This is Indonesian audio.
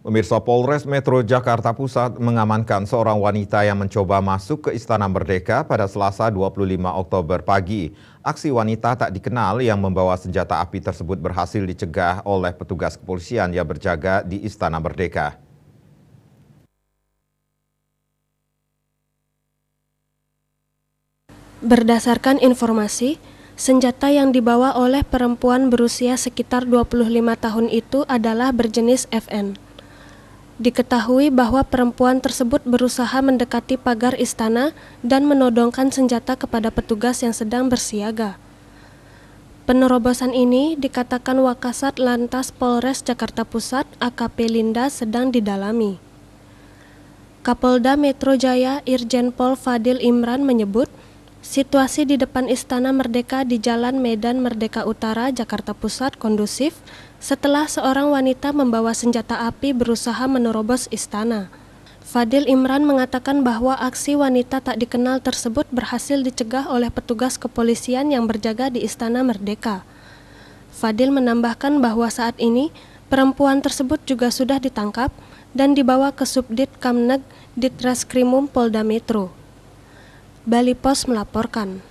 Pemirsa Polres Metro Jakarta Pusat mengamankan seorang wanita yang mencoba masuk ke Istana Merdeka pada Selasa 25 Oktober pagi. Aksi wanita tak dikenal yang membawa senjata api tersebut berhasil dicegah oleh petugas kepolisian yang berjaga di Istana Merdeka. Berdasarkan informasi, Senjata yang dibawa oleh perempuan berusia sekitar 25 tahun itu adalah berjenis FN. Diketahui bahwa perempuan tersebut berusaha mendekati pagar istana dan menodongkan senjata kepada petugas yang sedang bersiaga. Penerobosan ini dikatakan Wakasat Lantas Polres Jakarta Pusat AKP Linda sedang didalami. Kapolda Metro Jaya Irjen Pol Fadil Imran menyebut, situasi di depan Istana Merdeka di Jalan Medan Merdeka Utara, Jakarta Pusat kondusif setelah seorang wanita membawa senjata api berusaha menerobos istana. Fadil Imran mengatakan bahwa aksi wanita tak dikenal tersebut berhasil dicegah oleh petugas kepolisian yang berjaga di Istana Merdeka. Fadil menambahkan bahwa saat ini perempuan tersebut juga sudah ditangkap dan dibawa ke Subdit Kamneg Ditreskrimum Polda Metro. Bali Pos melaporkan.